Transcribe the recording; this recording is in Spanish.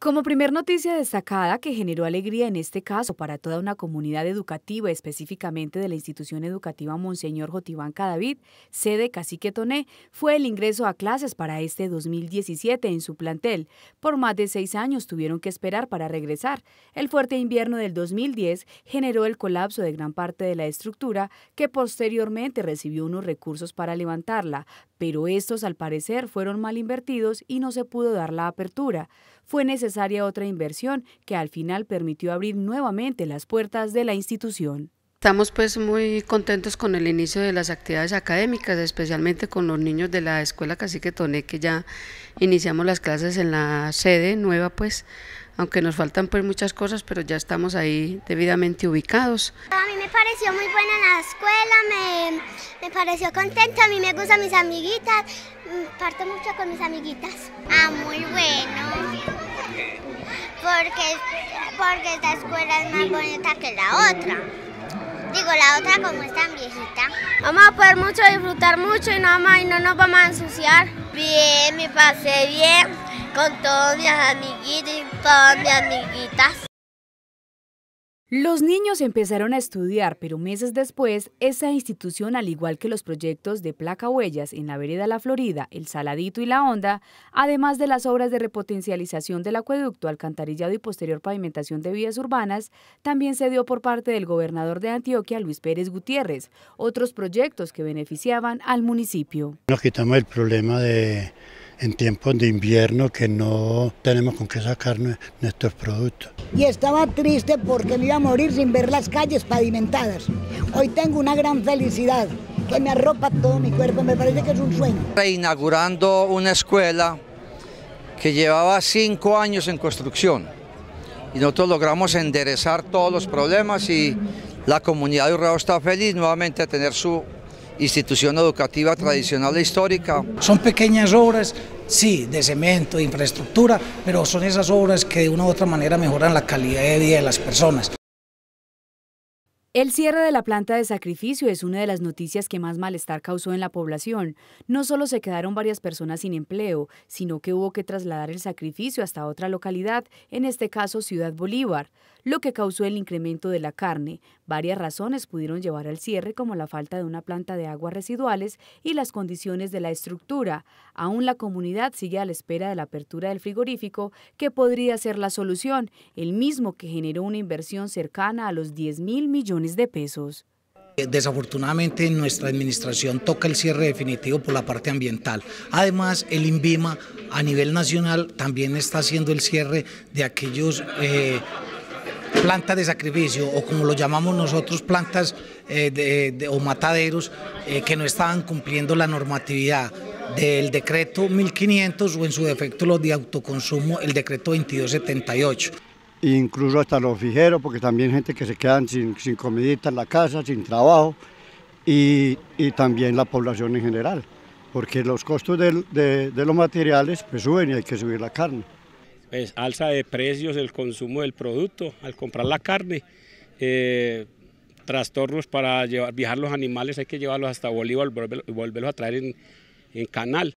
Como primer noticia destacada que generó alegría en este caso para toda una comunidad educativa, específicamente de la institución educativa Monseñor Jotibán Cadavid, sede Cacique Toné, fue el ingreso a clases para este 2017 en su plantel. Por más de seis años tuvieron que esperar para regresar. El fuerte invierno del 2010 generó el colapso de gran parte de la estructura, que posteriormente recibió unos recursos para levantarla, pero estos al parecer fueron mal invertidos y no se pudo dar la apertura. Fue necesario necesaria otra inversión que al final permitió abrir nuevamente las puertas de la institución. Estamos pues muy contentos con el inicio de las actividades académicas, especialmente con los niños de la Escuela Cacique Toné, que ya iniciamos las clases en la sede nueva pues, aunque nos faltan pues muchas cosas, pero ya estamos ahí debidamente ubicados. A mí me pareció muy buena la escuela, me, me pareció contenta, a mí me gustan mis amiguitas, mm, parto mucho con mis amiguitas. Ah, muy bueno. Porque, porque esta escuela es más bonita que la otra. Digo, la otra como es tan viejita. Vamos a poder mucho, disfrutar mucho y no, más y no nos vamos a ensuciar. Bien, me pasé bien con todos mis amiguitos y todas mis amiguitas. Los niños empezaron a estudiar, pero meses después, esa institución, al igual que los proyectos de placa huellas en la vereda La Florida, El Saladito y La Onda, además de las obras de repotencialización del acueducto, alcantarillado y posterior pavimentación de vías urbanas, también se dio por parte del gobernador de Antioquia, Luis Pérez Gutiérrez, otros proyectos que beneficiaban al municipio. Nos quitamos el problema de en tiempos de invierno que no tenemos con qué sacar nuestros productos. Y estaba triste porque me iba a morir sin ver las calles pavimentadas. Hoy tengo una gran felicidad que me arropa todo mi cuerpo, me parece que es un sueño. Reinaugurando una escuela que llevaba cinco años en construcción y nosotros logramos enderezar todos los problemas y la comunidad de Urrao está feliz nuevamente a tener su institución educativa mm. tradicional e histórica. Son pequeñas obras, sí, de cemento, de infraestructura, pero son esas obras que de una u otra manera mejoran la calidad de vida de las personas. El cierre de la planta de sacrificio es una de las noticias que más malestar causó en la población. No solo se quedaron varias personas sin empleo, sino que hubo que trasladar el sacrificio hasta otra localidad, en este caso Ciudad Bolívar, lo que causó el incremento de la carne. Varias razones pudieron llevar al cierre como la falta de una planta de aguas residuales y las condiciones de la estructura. Aún la comunidad sigue a la espera de la apertura del frigorífico, que podría ser la solución, el mismo que generó una inversión cercana a los 10 mil millones de pesos. Eh, desafortunadamente nuestra administración toca el cierre definitivo por la parte ambiental. Además, el INVIMA a nivel nacional también está haciendo el cierre de aquellos eh, plantas de sacrificio o como lo llamamos nosotros plantas eh, o mataderos que no estaban cumpliendo la normatividad del decreto 1500 o en su defecto los de autoconsumo, el decreto 2278 incluso hasta los fijeros, porque también gente que se quedan sin, sin comidita en la casa, sin trabajo, y, también la población en general, porque los costos de, los materiales pues, suben y hay que subir la carne. Pues, alza de precios el consumo del producto al comprar la carne, eh, trastornos para llevar, viajar los animales, hay que llevarlos hasta Bolívar y volverlos a traer en, en canal.